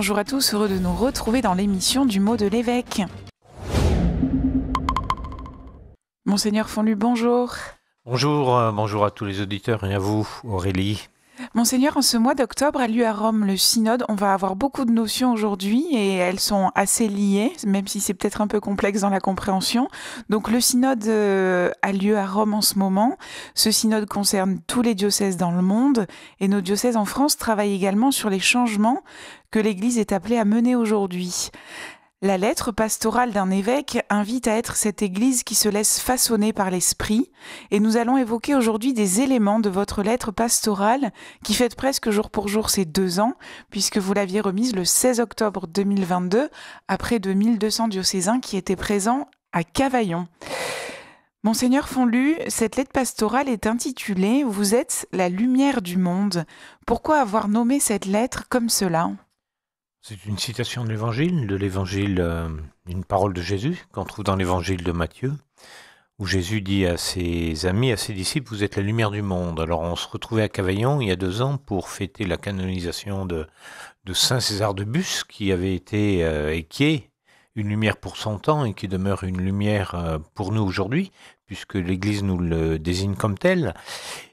Bonjour à tous, heureux de nous retrouver dans l'émission du mot de l'évêque. Monseigneur Fonlu, bonjour. Bonjour, euh, bonjour à tous les auditeurs et à vous, Aurélie. Monseigneur, en ce mois d'octobre a lieu à Rome le synode. On va avoir beaucoup de notions aujourd'hui et elles sont assez liées, même si c'est peut-être un peu complexe dans la compréhension. Donc le synode euh, a lieu à Rome en ce moment. Ce synode concerne tous les diocèses dans le monde et nos diocèses en France travaillent également sur les changements que l'Église est appelée à mener aujourd'hui. La lettre pastorale d'un évêque invite à être cette Église qui se laisse façonner par l'Esprit, et nous allons évoquer aujourd'hui des éléments de votre lettre pastorale qui fête presque jour pour jour ces deux ans, puisque vous l'aviez remise le 16 octobre 2022, après 2200 1200 diocésains qui étaient présents à Cavaillon. Monseigneur Fonlu, cette lettre pastorale est intitulée Vous êtes la lumière du monde. Pourquoi avoir nommé cette lettre comme cela c'est une citation de l'Évangile, de l'Évangile, euh, une parole de Jésus qu'on trouve dans l'Évangile de Matthieu, où Jésus dit à ses amis, à ses disciples, vous êtes la lumière du monde. Alors on se retrouvait à Cavaillon il y a deux ans pour fêter la canonisation de, de Saint César de Bus, qui avait été euh, et qui est une lumière pour son temps et qui demeure une lumière euh, pour nous aujourd'hui, puisque l'Église nous le désigne comme tel.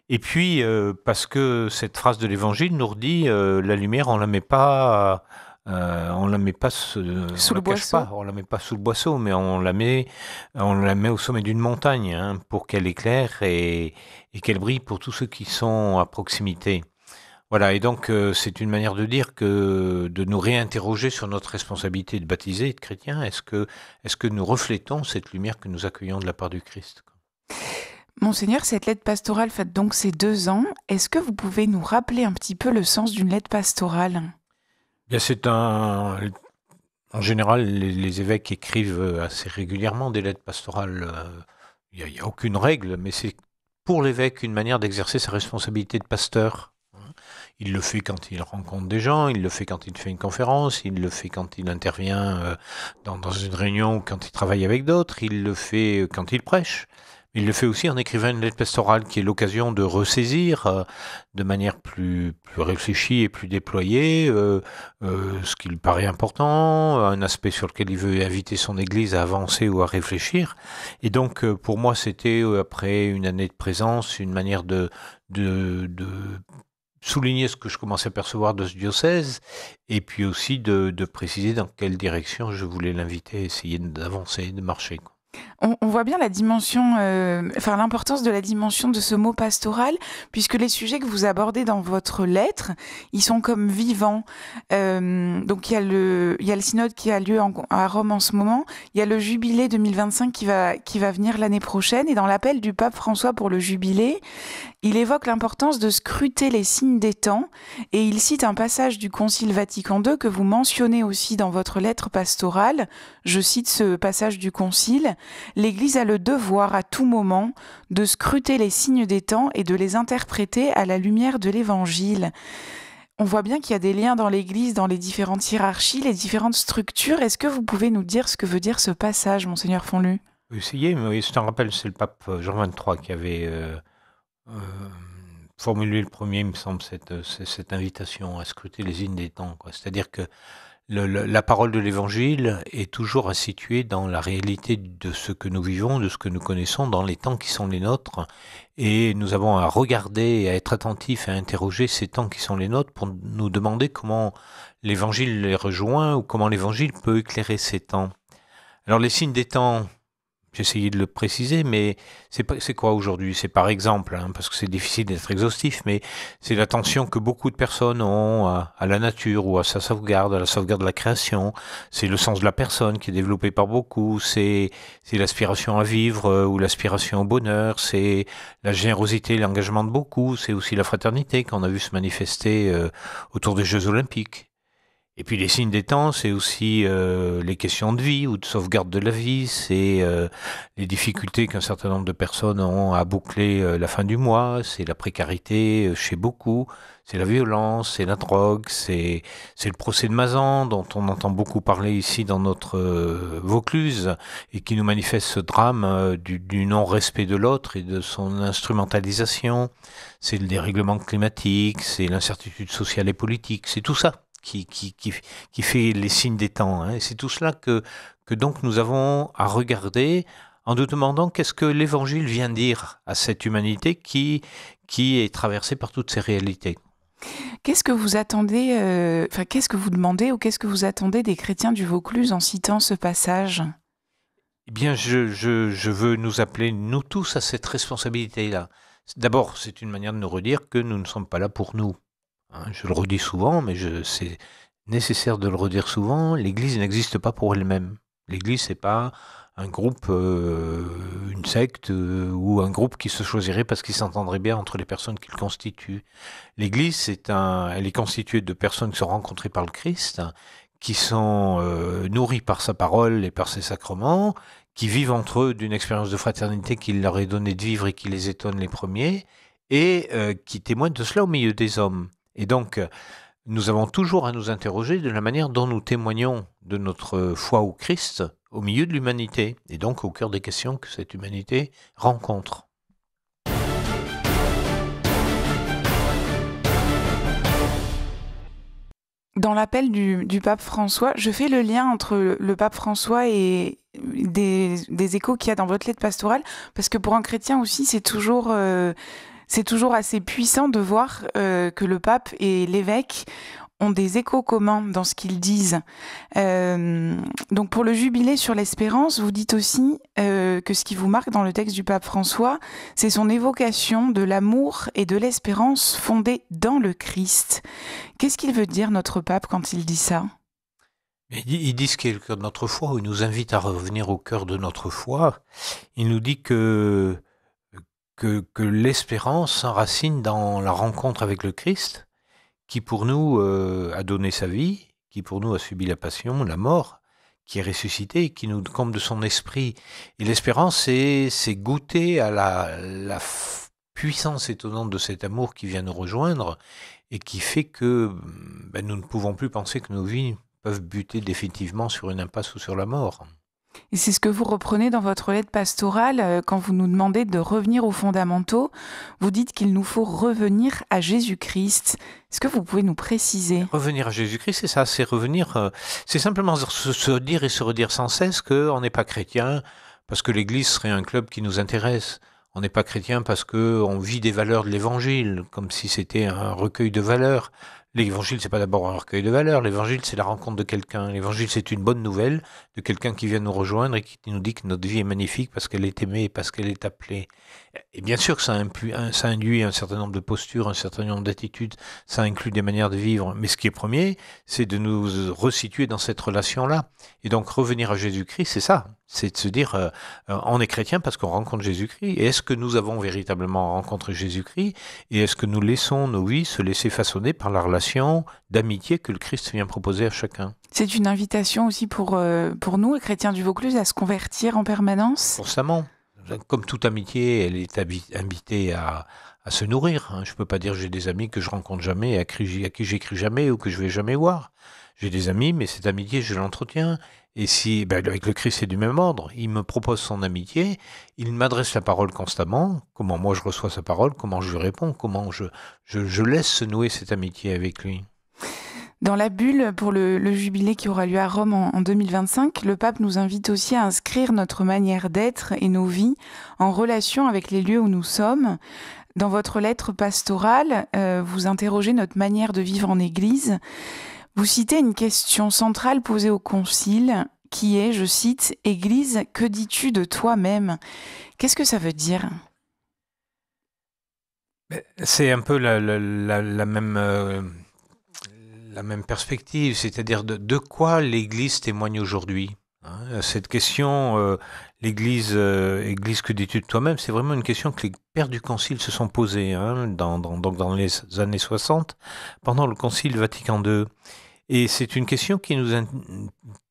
Et puis parce que cette phrase de l'Évangile nous redit la lumière, on la met pas. Euh, on la met pas la met pas sous le boisseau, mais on la met, on la met au sommet d'une montagne hein, pour qu'elle éclaire et, qu'elle brille pour tous ceux qui sont à proximité. Voilà, et donc euh, c'est une manière de dire que de nous réinterroger sur notre responsabilité de baptiser et de chrétiens. Est-ce que, est -ce que nous reflétons cette lumière que nous accueillons de la part du Christ Monseigneur, cette lettre pastorale fait donc ces deux ans. Est-ce que vous pouvez nous rappeler un petit peu le sens d'une lettre pastorale c'est un. En général, les, évêques écrivent euh, assez régulièrement des lettres pastorales. Euh, il n'y a, aucune règle, mais c'est pour l'évêque une manière d'exercer sa responsabilité de pasteur. Il le fait quand il rencontre des gens, il le fait quand il fait une conférence, il le fait quand il intervient euh, dans, dans une réunion ou quand il travaille avec d'autres, il le fait quand il prêche. Il le fait aussi en écrivant une lettre pastorale qui est l'occasion de ressaisir euh, de manière plus, plus réfléchie et plus déployée euh, euh, ce qui lui paraît important, un aspect sur lequel il veut inviter son Église à avancer ou à réfléchir. Et donc pour moi c'était, après une année de présence, une manière de, de, souligner ce que je commençais à percevoir de ce diocèse, et puis aussi de, de préciser dans quelle direction je voulais l'inviter, à essayer d'avancer, de marcher. On, voit bien la dimension, euh, enfin l'importance de la dimension de ce mot pastoral, puisque les sujets que vous abordez dans votre lettre, ils sont comme vivants. Euh, donc il y a le, synode qui a lieu à Rome en ce moment, il y a le jubilé 2025 qui va venir l'année prochaine, et dans l'appel du pape François pour le jubilé, il évoque l'importance de scruter les signes des temps, et il cite un passage du Concile Vatican II que vous mentionnez aussi dans votre lettre pastorale. Je cite ce passage du Concile l'Église a le devoir à tout moment de scruter les signes des temps et de les interpréter à la lumière de l'Évangile. On voit bien qu'il y a des liens dans l'Église, dans les différentes hiérarchies, les différentes structures. Est-ce que vous pouvez nous dire ce que veut dire ce passage, monseigneur Fonlu Essayez, mais je un rappelle, c'est le pape euh, Jean XXIII qui avait euh, euh, formulé le premier, il me semble, cette, cette, invitation à scruter les signes des temps. C'est-à-dire que la parole de l'Évangile est toujours à situer dans la réalité de ce que nous vivons, de ce que nous connaissons, dans les temps qui sont les nôtres. Et nous avons à regarder à être attentifs, à interroger ces temps qui sont les nôtres pour nous demander comment l'Évangile les rejoint ou comment l'Évangile peut éclairer ces temps. Alors les signes des temps, essayé de le préciser, mais c'est quoi aujourd'hui C'est par exemple, hein, parce que c'est difficile d'être exhaustif, mais c'est l'attention que beaucoup de personnes ont à, la nature ou à sa sauvegarde, à la sauvegarde de la création. C'est le sens de la personne qui est développé par beaucoup. C'est l'aspiration à vivre euh, ou l'aspiration au bonheur. C'est la générosité, l'engagement de beaucoup. C'est aussi la fraternité qu'on a vu se manifester euh, autour des Jeux Olympiques. Et puis les signes des temps, c'est aussi euh, les questions de vie ou de sauvegarde de la vie, c'est euh, les difficultés qu'un certain nombre de personnes ont à boucler euh, la fin du mois, c'est la précarité chez beaucoup, c'est la violence, c'est la drogue, c'est le procès de Mazan dont on entend beaucoup parler ici dans notre Vaucluse et qui nous manifeste ce drame du, du non-respect de l'autre et de son instrumentalisation, c'est le dérèglement climatique, c'est l'incertitude sociale et politique, c'est tout ça qui, qui, fait les signes des temps. Hein. c'est tout cela que, que donc nous avons à regarder en nous demandant qu'est-ce que l'Évangile vient dire à cette humanité qui, qui est traversée par toutes ces réalités. Qu'est-ce que vous attendez, euh, enfin, qu'est-ce que vous demandez ou qu'est-ce que vous attendez des chrétiens du Vaucluse en citant ce passage Eh bien, je, veux nous appeler, nous tous, à cette responsabilité-là. D'abord, c'est une manière de nous redire que nous ne sommes pas là pour nous. Hein, je le redis souvent, mais c'est nécessaire de le redire souvent, l'Église n'existe pas pour elle-même. L'Église, n'est pas un groupe, euh, une secte euh, ou un groupe qui se choisirait parce qu'il s'entendrait bien entre les personnes qu'il constitue. L'Église, c'est un, elle est constituée de personnes qui sont rencontrées par le Christ, qui sont euh, nourries par sa parole et par ses sacrements, qui vivent entre eux d'une expérience de fraternité qu'il leur est donné de vivre et qui les étonne les premiers, et qui témoignent de cela au milieu des hommes. Et donc, euh, nous avons toujours à nous interroger de la manière dont nous témoignons de notre foi au Christ au milieu de l'humanité, et donc au cœur des questions que cette humanité rencontre. dans l'appel du, pape François, je fais le lien entre le, pape François et des, échos qu'il y a dans votre lettre pastorale, parce que pour un chrétien aussi, c'est toujours euh, c'est toujours assez puissant de voir euh, que le pape et l'évêque ont des échos communs dans ce qu'ils disent. Euh, donc pour le jubilé sur l'espérance, vous dites aussi euh, que ce qui vous marque dans le texte du pape François, c'est son évocation de l'amour et de l'espérance fondée dans le Christ. Qu'est-ce qu'il veut dire notre pape quand il dit ça il dit ce est le cœur de notre foi, il nous invite à revenir au cœur de notre foi. Il nous dit que que, l'espérance s'enracine dans la rencontre avec le Christ, qui pour nous euh, a donné sa vie, qui pour nous a subi la passion, la mort, qui est ressuscité, qui nous comble de son esprit. Et l'espérance, c'est goûter à la, puissance étonnante de cet amour qui vient nous rejoindre et qui fait que ben, nous ne pouvons plus penser que nos vies peuvent buter définitivement sur une impasse ou sur la mort. Et c'est ce que vous reprenez dans votre lettre pastorale euh, quand vous nous demandez de revenir aux fondamentaux. Vous dites qu'il nous faut revenir à Jésus-Christ. Est-ce que vous pouvez nous préciser Revenir à Jésus-Christ, c'est ça, c'est revenir, euh, c'est simplement se, dire et se redire sans cesse qu'on n'est pas chrétien parce que l'Église serait un club qui nous intéresse. On n'est pas chrétien parce qu'on vit des valeurs de l'Évangile, comme si c'était un recueil de valeurs. L'évangile, c'est pas d'abord un recueil de valeurs. L'évangile, c'est la rencontre de quelqu'un. L'évangile, c'est une bonne nouvelle de quelqu'un qui vient nous rejoindre et qui nous dit que notre vie est magnifique parce qu'elle est aimée, parce qu'elle est appelée. Et bien sûr que ça, hein, ça induit un certain nombre de postures, un certain nombre d'attitudes, ça inclut des manières de vivre. Mais ce qui est premier, c'est de nous resituer dans cette relation-là. Et donc revenir à Jésus-Christ, c'est ça. C'est de se dire, euh, euh, on est chrétien parce qu'on rencontre Jésus-Christ. Est-ce que nous avons véritablement rencontré Jésus-Christ Et est-ce que nous laissons nos vies se laisser façonner par la relation d'amitié que le Christ vient proposer à chacun C'est une invitation aussi pour, euh, pour nous, les chrétiens du Vaucluse, à se convertir en permanence Constamment. Comme toute amitié, elle est invitée à, se nourrir. Hein. Je ne peux pas dire j'ai des amis que je rencontre jamais, à qui, j'écris jamais ou que je vais jamais voir. J'ai des amis, mais cette amitié, je l'entretiens. Et si, ben, avec le Christ, c'est du même ordre. Il me propose son amitié, il m'adresse la parole constamment, comment moi je reçois sa parole, comment je lui réponds, comment je, laisse se nouer cette amitié avec lui. Dans la bulle pour le, jubilé qui aura lieu à Rome en, 2025, le pape nous invite aussi à inscrire notre manière d'être et nos vies en relation avec les lieux où nous sommes. Dans votre lettre pastorale, euh, vous interrogez notre manière de vivre en Église. Vous citez une question centrale posée au Concile qui est, je cite, Église, que dis-tu de toi-même Qu'est-ce que ça veut dire ben, C'est un peu la, même... Euh, la même perspective, c'est-à-dire de, quoi l'Église témoigne aujourd'hui hein cette question, euh, l'Église, euh, Église que dis-tu de toi-même, c'est vraiment une question que les pères du Concile se sont posées hein, dans, dans, dans, les années 60, pendant le Concile Vatican II. Et c'est une question qui nous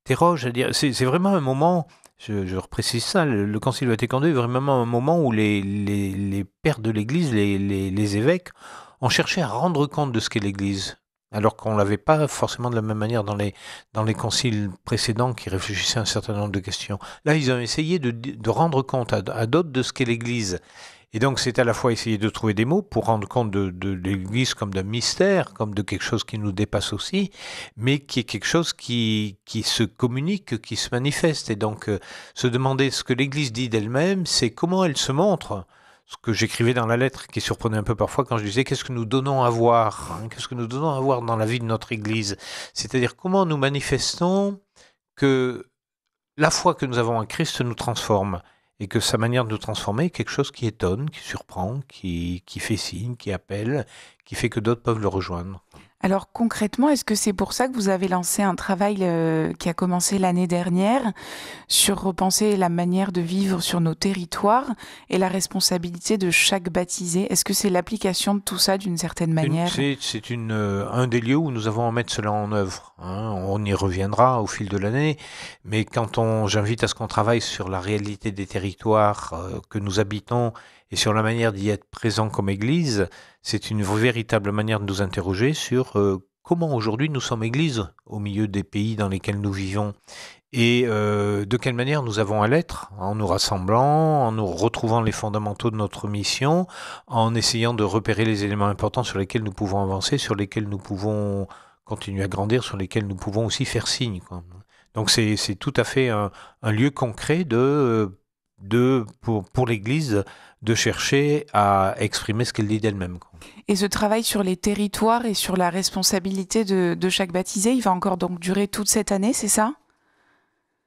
interroge. C'est vraiment un moment, je, je reprécise ça, le, Concile Vatican II est vraiment un moment où les, les, les pères de l'Église, les, les, évêques, ont cherché à rendre compte de ce qu'est l'Église, alors qu'on ne l'avait pas forcément de la même manière dans les, dans les conciles précédents qui réfléchissaient à un certain nombre de questions. Là, ils ont essayé de, rendre compte à, d'autres de ce qu'est l'Église. Et donc, c'est à la fois essayer de trouver des mots pour rendre compte de, de, l'Église comme d'un mystère, comme de quelque chose qui nous dépasse aussi, mais qui est quelque chose qui, se communique, qui se manifeste. Et donc, euh, se demander ce que l'Église dit d'elle-même, c'est comment elle se montre ce que j'écrivais dans la lettre qui surprenait un peu parfois quand je disais qu'est-ce que nous donnons à voir, hein, qu'est-ce que nous donnons à voir dans la vie de notre Église, c'est-à-dire comment nous manifestons que la foi que nous avons en Christ nous transforme et que sa manière de nous transformer est quelque chose qui étonne, qui surprend, qui fait signe, qui appelle, qui fait que d'autres peuvent le rejoindre. Alors concrètement, est-ce que c'est pour ça que vous avez lancé un travail euh, qui a commencé l'année dernière sur repenser la manière de vivre sur nos territoires et la responsabilité de chaque baptisé Est-ce que c'est l'application de tout ça d'une certaine manière C'est euh, un des lieux où nous avons à mettre cela en œuvre. Hein. On y reviendra au fil de l'année, mais quand on j'invite à ce qu'on travaille sur la réalité des territoires euh, que nous habitons et sur la manière d'y être présent comme Église, c'est une véritable manière de nous interroger sur euh, comment aujourd'hui nous sommes Église au milieu des pays dans lesquels nous vivons et euh, de quelle manière nous avons à l'être, en nous rassemblant, en nous retrouvant les fondamentaux de notre mission, en essayant de repérer les éléments importants sur lesquels nous pouvons avancer, sur lesquels nous pouvons continuer à grandir, sur lesquels nous pouvons aussi faire signe. Donc c'est tout à fait un, un lieu concret de euh, de, pour, pour l'Église de chercher à exprimer ce qu'elle dit d'elle-même. Et ce travail sur les territoires et sur la responsabilité de, chaque baptisé, il va encore donc durer toute cette année, c'est ça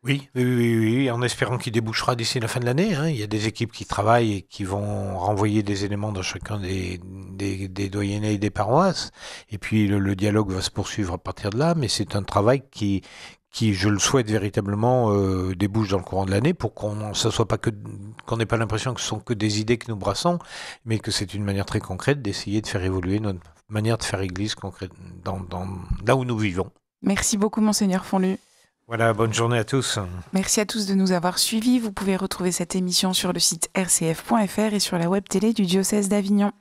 oui, oui, oui, oui, en espérant qu'il débouchera d'ici la fin de l'année. Hein. Il y a des équipes qui travaillent et qui vont renvoyer des éléments dans chacun des, des, doyennés et des paroisses. Et puis le, dialogue va se poursuivre à partir de là, mais c'est un travail qui, qui, je le souhaite véritablement, euh, débouche dans le courant de l'année pour qu'on ça soit pas qu'on n'ait pas l'impression que ce sont que des idées que nous brassons, mais que c'est une manière très concrète d'essayer de faire évoluer notre manière de faire Église concrète dans, là où nous vivons. Merci beaucoup, monseigneur Fonlu. Voilà, bonne journée à tous. Merci à tous de nous avoir suivis. Vous pouvez retrouver cette émission sur le site rcf.fr et sur la web télé du diocèse d'Avignon.